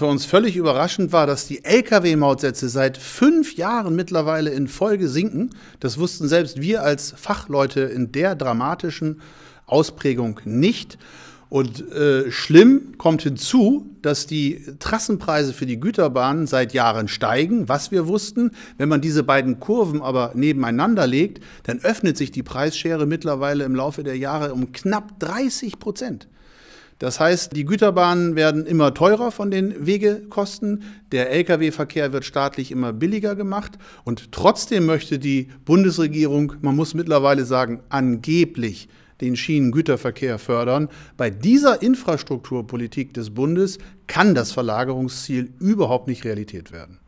für uns völlig überraschend war, dass die Lkw-Mautsätze seit fünf Jahren mittlerweile in Folge sinken. Das wussten selbst wir als Fachleute in der dramatischen Ausprägung nicht. Und äh, schlimm kommt hinzu, dass die Trassenpreise für die Güterbahnen seit Jahren steigen, was wir wussten. Wenn man diese beiden Kurven aber nebeneinander legt, dann öffnet sich die Preisschere mittlerweile im Laufe der Jahre um knapp 30 Prozent. Das heißt, die Güterbahnen werden immer teurer von den Wegekosten, der Lkw-Verkehr wird staatlich immer billiger gemacht und trotzdem möchte die Bundesregierung, man muss mittlerweile sagen, angeblich den Schienengüterverkehr fördern. Bei dieser Infrastrukturpolitik des Bundes kann das Verlagerungsziel überhaupt nicht Realität werden.